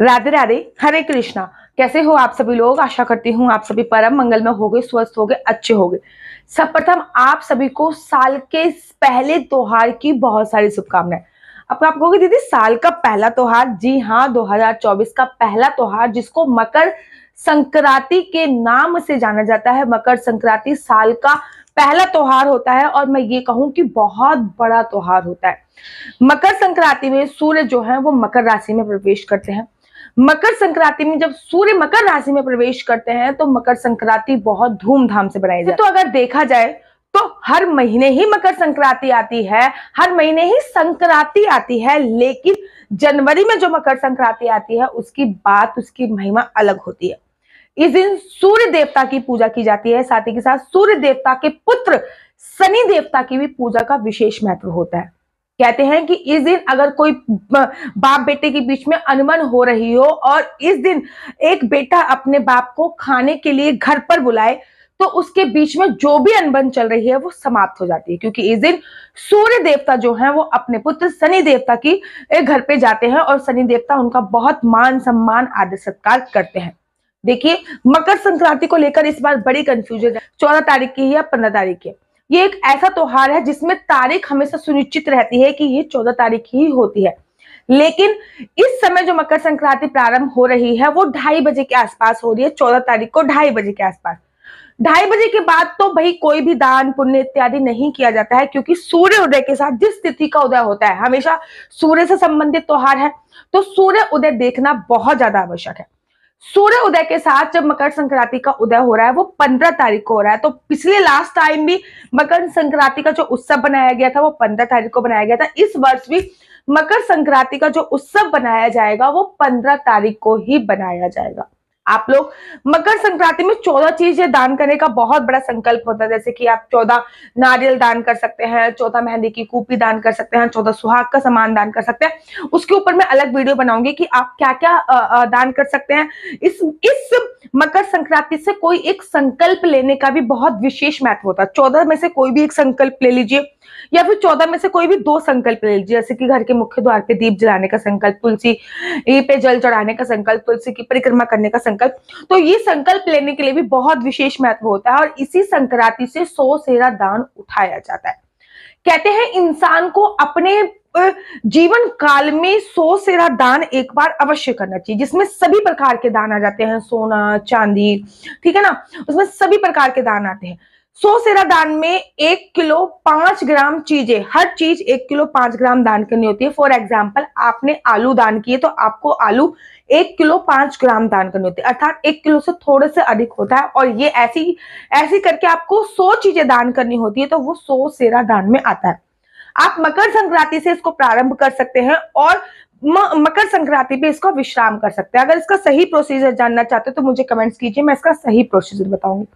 राधे राधे हरे कृष्णा कैसे हो आप सभी लोग आशा करती हूँ आप सभी परम मंगल में हो गए स्वस्थ हो गए अच्छे हो गए सर्वप्रथम आप सभी को साल के पहले त्योहार की बहुत सारी शुभकामनाएं अब आप कहोगे दीदी साल का पहला त्योहार जी हाँ 2024 का पहला त्योहार जिसको मकर संक्रांति के नाम से जाना जाता है मकर संक्रांति साल का पहला त्योहार होता है और मैं ये कहूं कि बहुत बड़ा त्योहार होता है मकर संक्रांति में सूर्य जो है वो मकर राशि में प्रवेश करते हैं मकर संक्रांति में जब सूर्य मकर राशि में प्रवेश करते हैं तो मकर संक्रांति बहुत धूमधाम से बनाई जाती है तो अगर देखा जाए तो हर महीने ही मकर संक्रांति आती है हर महीने ही संक्रांति आती है लेकिन जनवरी में जो मकर संक्रांति आती है उसकी बात उसकी महिमा अलग होती है इस दिन सूर्य देवता की पूजा की जाती है साथ ही के साथ सूर्य देवता के पुत्र शनि देवता की भी पूजा का विशेष महत्व होता है कहते हैं कि इस दिन अगर कोई बाप बेटे के बीच में अनबन हो रही हो और इस दिन एक बेटा अपने बाप को खाने के लिए घर पर बुलाए तो उसके बीच में जो भी अनबन चल रही है वो समाप्त हो जाती है क्योंकि इस दिन सूर्य देवता जो है वो अपने पुत्र शनि देवता की घर पे जाते हैं और शनि देवता उनका बहुत मान सम्मान आदर सत्कार करते हैं देखिए मकर संक्रांति को लेकर इस बार बड़ी कंफ्यूजन है चौदह तारीख की या पंद्रह तारीख की ये एक ऐसा त्योहार है जिसमें तारीख हमेशा सुनिश्चित रहती है कि ये चौदह तारीख ही होती है लेकिन इस समय जो मकर संक्रांति प्रारंभ हो रही है वो ढाई बजे के आसपास हो रही है चौदह तारीख को ढाई बजे के आसपास ढाई बजे के बाद तो भाई कोई भी दान पुण्य इत्यादि नहीं किया जाता है क्योंकि सूर्य उदय के साथ जिस तिथि का उदय होता है हमेशा सूर्य से संबंधित त्योहार है तो सूर्य उदय देखना बहुत ज्यादा आवश्यक है सूर्य उदय के साथ जब मकर संक्रांति का उदय हो रहा है वो पंद्रह तारीख को हो रहा है तो पिछले लास्ट टाइम भी मकर संक्रांति का जो उत्सव बनाया गया था वो पंद्रह तारीख को बनाया गया था इस वर्ष भी मकर संक्रांति का जो उत्सव बनाया जाएगा वो पंद्रह तारीख को ही बनाया जाएगा आप लोग मकर संक्रांति में चौदह चीजें दान करने का बहुत बड़ा संकल्प होता है जैसे कि आप चौदह नारियल दान कर सकते हैं चौदह मेहंदी की कूपी दान कर सकते हैं चौदह सुहाग का सामान दान कर सकते हैं उसके ऊपर मैं अलग वीडियो बनाऊंगी कि आप क्या क्या दान कर सकते हैं इस इस मकर संक्रांति से कोई एक संकल्प लेने का भी बहुत विशेष महत्व होता है चौदह में से कोई भी एक संकल्प ले लीजिए या फिर चौदह में से कोई भी दो संकल्प ले लीजिए जैसे कि घर के मुख्य द्वार पे दीप जलाने का संकल्प तुलसी पे जल चढ़ाने का संकल्प तुलसी की परिक्रमा करने का संकल्प संकल्प तो ये संकल्प लेने के लिए भी बहुत विशेष महत्व होता है और इसी संक्रांति से सौ सेरा दान उठाया जाता है कहते हैं इंसान को अपने जीवन काल में सौ सेरा दान एक बार अवश्य करना चाहिए जिसमें सभी प्रकार के दान आ जाते हैं सोना चांदी ठीक है ना उसमें सभी प्रकार के दान आते हैं सौ सेरा दान में एक किलो पांच ग्राम चीजें हर चीज एक किलो पांच ग्राम दान करनी होती है फॉर एग्जाम्पल आपने आलू दान किए तो आपको आलू एक किलो पांच ग्राम दान करनी होती है अर्थात एक किलो से थोड़े से अधिक होता है और ये ऐसी ऐसी करके आपको सौ चीजें दान करनी होती है तो वो सौ सेरा दान में आता है आप मकर संक्रांति से इसको प्रारंभ कर सकते हैं और मकर संक्रांति पे इसको विश्राम कर सकते हैं अगर इसका सही प्रोसीजर जानना चाहते हो तो मुझे कमेंट्स कीजिए मैं इसका सही प्रोसीजर बताऊंगी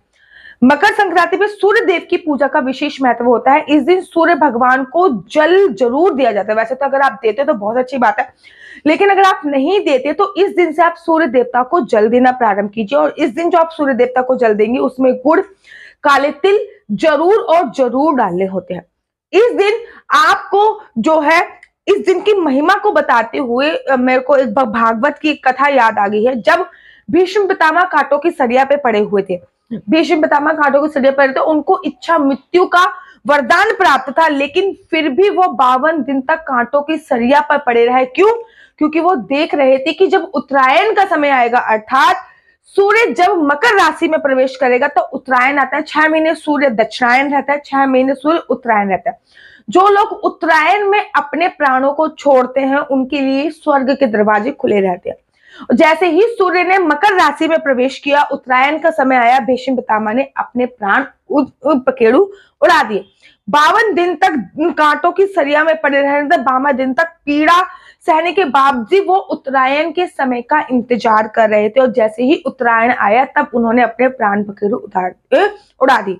मकर संक्रांति में सूर्य देव की पूजा का विशेष महत्व होता है इस दिन सूर्य भगवान को जल जरूर दिया जाता है वैसे तो अगर आप देते तो बहुत अच्छी बात है लेकिन अगर आप नहीं देते तो इस दिन से आप सूर्य देवता को जल देना प्रारंभ कीजिए और इस दिन जो आप सूर्य देवता को जल देंगे उसमें गुड़ काले तिल जरूर और जरूर डालने होते हैं इस दिन आपको जो है इस दिन की महिमा को बताते हुए मेरे को एक भागवत की कथा याद आ गई है जब भीष्म पितामह कांटों की सरिया पे पड़े हुए थे भीष्म पितामह घाटों के सिरे पर थे उनको इच्छा मृत्यु का वरदान प्राप्त था लेकिन फिर भी वो बावन दिन तक कांटों की सरिया पर पड़े रहे क्यों क्योंकि वो देख रहे थे कि जब उत्तरायण का समय आएगा अर्थात सूर्य जब मकर राशि में प्रवेश करेगा तो उत्तरायण आता है छह महीने सूर्य दक्षिणायन रहता है छह महीने सूर्य उत्तरायण रहता है जो लोग उत्तरायण में अपने प्राणों को छोड़ते हैं उनके लिए स्वर्ग के दरवाजे खुले रहते हैं जैसे ही सूर्य ने मकर राशि में प्रवेश किया उत्तरायण का समय आया भीष्म पितामह ने अपने प्राण पकेड़ू उड़ा दिए बावन दिन तक कांटों की सरिया में पड़े रहने से बावन दिन तक पीड़ा सहने के बावजूद वो उत्तरायण के समय का इंतजार कर रहे थे और जैसे ही उत्तरायण आया तब उन्होंने अपने प्राण पकेड़ू उतार उड़ा दी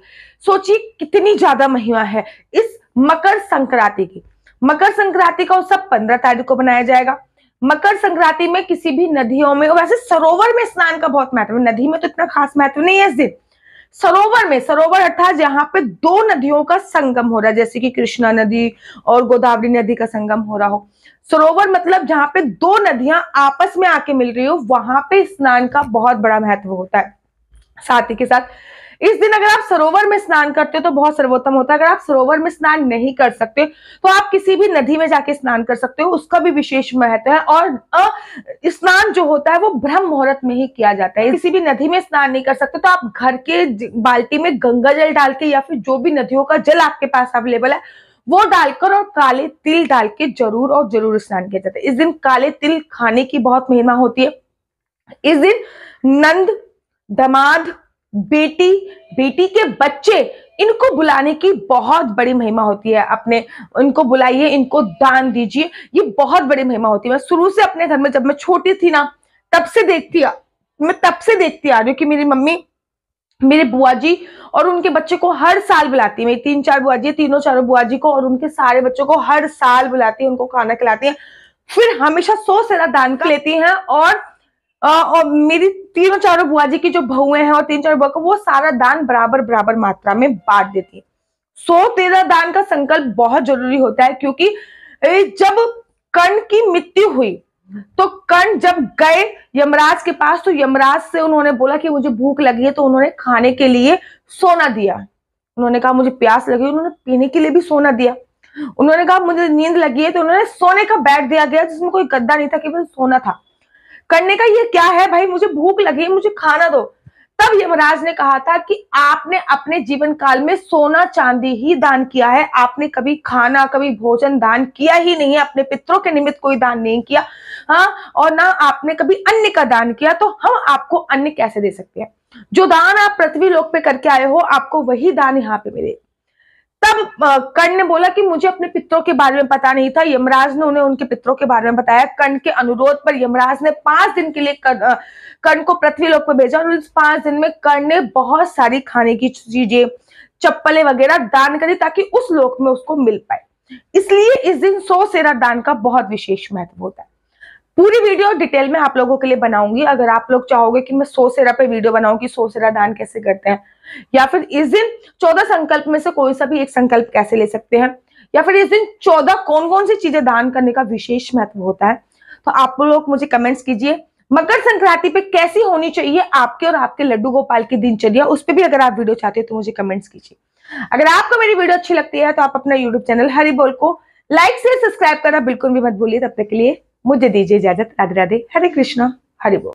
सोचिए कितनी ज्यादा महिमा है इस मकर संक्रांति की मकर संक्रांति का उत्सव पंद्रह तारीख को मनाया जाएगा मकर संक्रांति में किसी भी नदियों में वैसे सरोवर में स्नान का बहुत महत्व है नदी में तो इतना खास महत्व नहीं है इस दिन सरोवर में सरोवर अर्थात जहां पे दो नदियों का संगम हो रहा है जैसे कि कृष्णा नदी और गोदावरी नदी का संगम हो रहा हो सरोवर मतलब जहां पे दो नदियां आपस में आके मिल रही हो वहां पे स्नान का बहुत बड़ा महत्व होता है साथ ही के साथ इस दिन अगर आप सरोवर में स्नान करते हो तो बहुत सर्वोत्तम होता है अगर आप सरोवर में स्नान नहीं कर सकते तो आप किसी भी नदी में जाके स्नान कर सकते हो उसका भी विशेष महत्व है और स्नान जो होता है वो ब्रह्म मुहूर्त में ही किया जाता है किसी भी नदी में स्नान नहीं कर सकते तो आप घर के बाल्टी में गंगा जल डाल के या फिर जो भी नदियों का जल आपके पास अवेलेबल है वो डालकर और काले तिल डाल के जरूर और जरूर स्नान किया जाता है इस दिन काले तिल खाने की बहुत महिमा होती है इस दिन नंद दमाद बेटी बेटी के बच्चे इनको बुलाने की बहुत बड़ी महिमा होती है अपने इनको बुलाइए इनको दान दीजिए ये बहुत बड़ी महिमा होती है मैं शुरू से अपने घर में जब मैं छोटी थी ना तब से देखती आ मैं तब से देखती आ रही हूँ कि मेरी मम्मी मेरे बुआ जी और उनके बच्चे को हर साल बुलाती है मेरी तीन चार बुआ जी तीनों चारों बुआ जी को और उनके सारे बच्चों को हर साल बुलाती है उनको खाना खिलाती है फिर हमेशा सौ ज्यादा दान कर हाँ। लेती हैं और और मेरी तीनों चारों बुआ जी की जो बहुएं हैं और तीन चारों बुआ को वो सारा दान बराबर बराबर मात्रा में बांट देती है सो तेरा दान का संकल्प बहुत जरूरी होता है क्योंकि जब कर्ण की मृत्यु हुई तो कर्ण जब गए यमराज के पास तो यमराज से उन्होंने बोला कि मुझे भूख लगी है तो उन्होंने खाने के लिए सोना दिया उन्होंने कहा मुझे प्यास लगी उन्होंने पीने के लिए भी सोना दिया उन्होंने कहा मुझे नींद लगी है तो उन्होंने सोने का बैग दिया गया जिसमें कोई गद्दा नहीं था केवल सोना था करने का ये क्या है भाई मुझे भूख लगी मुझे खाना दो तब यमराज ने कहा था कि आपने अपने जीवन काल में सोना चांदी ही दान किया है आपने कभी खाना कभी भोजन दान किया ही नहीं है अपने पितरों के निमित्त कोई दान नहीं किया हाँ और ना आपने कभी अन्य का दान किया तो हम आपको अन्य कैसे दे सकते हैं जो दान आप पृथ्वी लोक पे करके आए हो आपको वही दान यहाँ पे मिले तब कर्ण ने बोला कि मुझे अपने पितरों के बारे में पता नहीं था यमराज ने उन्हें उनके पितरों के बारे में बताया कर्ण के अनुरोध पर यमराज ने पांच दिन के लिए कर्ण, को पृथ्वी लोक पर भेजा और इस पांच दिन में कर्ण ने बहुत सारी खाने की चीजें चप्पलें वगैरह दान करी ताकि उस लोक में उसको मिल पाए इसलिए इस दिन सौ सेरा दान का बहुत विशेष महत्व होता है पूरी वीडियो डिटेल में आप लोगों के लिए बनाऊंगी अगर आप लोग चाहोगे कि मैं सोसेरा पे वीडियो बनाऊं कि सोसेरा दान कैसे करते हैं या फिर इस दिन चौदह संकल्प में से कोई सा भी एक संकल्प कैसे ले सकते हैं या फिर इस दिन चौदह कौन कौन सी चीजें दान करने का विशेष महत्व होता है तो आप लोग मुझे कमेंट्स कीजिए मकर संक्रांति पे कैसी होनी चाहिए आपके और आपके लड्डू गोपाल की दिनचर्या उस पर भी अगर आप वीडियो चाहते हो तो मुझे कमेंट्स कीजिए अगर आपको मेरी वीडियो अच्छी लगती है तो आप अपना यूट्यूब चैनल हरी बोल को लाइक से सब्सक्राइब करना बिल्कुल भी मत भूलिए तब तक के लिए मुझे दीजिए इजाजत राधे राधे हरे कृष्णा हरिभो